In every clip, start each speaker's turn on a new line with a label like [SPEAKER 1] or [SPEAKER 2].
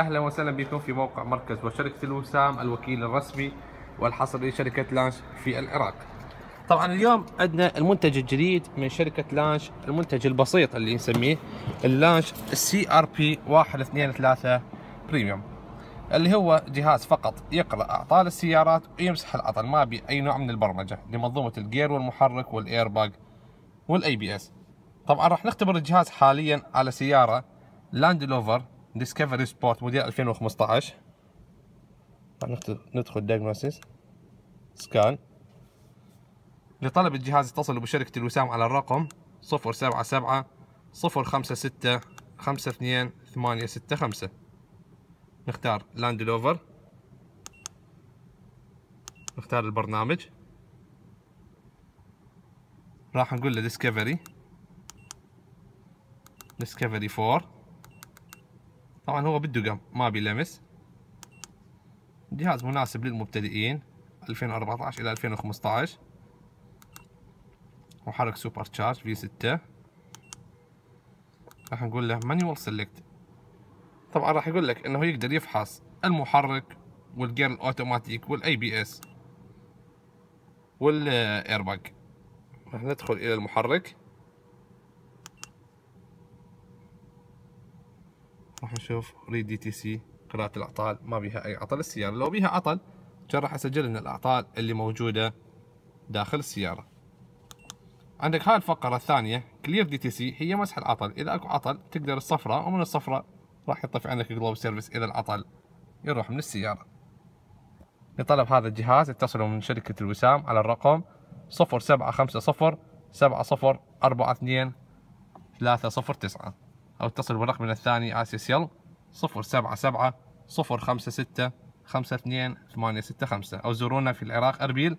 [SPEAKER 1] أهلا وسهلا بكم في موقع مركز وشركة الوسام الوكيل الرسمي والحصري لشركة لانش في العراق طبعا اليوم عندنا المنتج الجديد من شركة لانش المنتج البسيط اللي نسميه اللانش سي ار بي 123 بريميوم اللي هو جهاز فقط يقرا اعطال السيارات ويمسح العطل ما به اي نوع من البرمجه لمنظومه الجير والمحرك باج والاي بي اس طبعا راح نختبر الجهاز حاليا على سياره لاند لوفر ديسكفري سبورت موديل 2015 ندخل دياجنوستس سكان لطلب الجهاز اتصلوا بشركة الوسام على الرقم 077 056 52 865 نختار لاند لوفر نختار البرنامج راح نقول له ديسكفري ديسكفري 4 طبعا هو بده قم ما بيلمس جهاز مناسب للمبتدئين 2014 الى 2015 محرك سوبر تشارج في 6 راح نقول له مانيوال سيلكت طبعا راح يقول لك انه يقدر يفحص المحرك والجير الاوتوماتيك والاي بي اس والايرباج راح ندخل الى المحرك راح نشوف ريد دي تي سي قراءة الأعطال ما بيها أي عطل السيارة لو بيها عطل كان راح أسجل لنا الأعطال اللي موجودة داخل السيارة عندك هاي الفقرة الثانية كلير دي تي سي هي مسح العطل إذا أكو عطل تقدر الصفراء ومن الصفراء راح يطفي عندك جلوب سيرفيس إذا العطل يروح من السيارة لطلب هذا الجهاز اتصلوا من شركة الوسام على الرقم صفر سبعة خمسة صفر سبعة صفر أربعة اثنين ثلاثة صفر تسعة أو اتصل بالرقم الثاني آسيسيل 077 056 52865 أو زورونا في العراق أربيل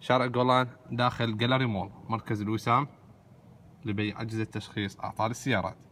[SPEAKER 1] شارع جولان داخل جالري مول مركز الوسام لبيع أجهزة تشخيص أعطال السيارات